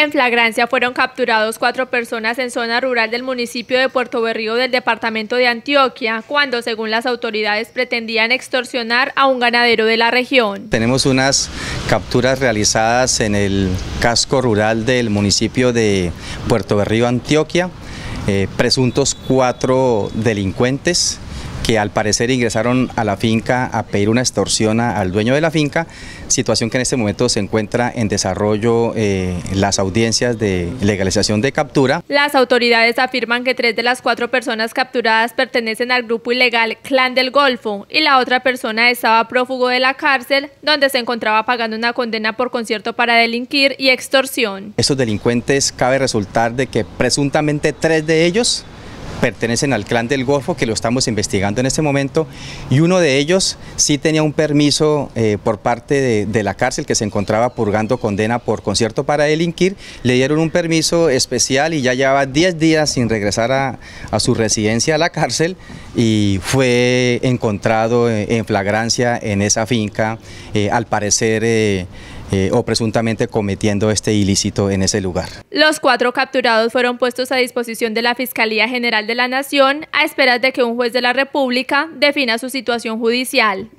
En flagrancia fueron capturados cuatro personas en zona rural del municipio de Puerto Berrío del departamento de Antioquia, cuando según las autoridades pretendían extorsionar a un ganadero de la región. Tenemos unas capturas realizadas en el casco rural del municipio de Puerto Berrío, Antioquia, eh, presuntos cuatro delincuentes que al parecer ingresaron a la finca a pedir una extorsión al dueño de la finca, situación que en este momento se encuentra en desarrollo eh, las audiencias de legalización de captura. Las autoridades afirman que tres de las cuatro personas capturadas pertenecen al grupo ilegal Clan del Golfo y la otra persona estaba prófugo de la cárcel donde se encontraba pagando una condena por concierto para delinquir y extorsión. Estos delincuentes cabe resultar de que presuntamente tres de ellos pertenecen al clan del Golfo que lo estamos investigando en este momento y uno de ellos sí tenía un permiso eh, por parte de, la cárcel que se encontraba purgando condena por concierto para delinquir, le dieron un permiso especial y ya llevaba 10 días sin regresar a, su residencia a la cárcel y fue encontrado eh, en flagrancia en esa finca, eh, al parecer... Eh, o presuntamente cometiendo este ilícito en ese lugar. Los cuatro capturados fueron puestos a disposición de la Fiscalía General de la Nación a espera de que un juez de la República defina su situación judicial.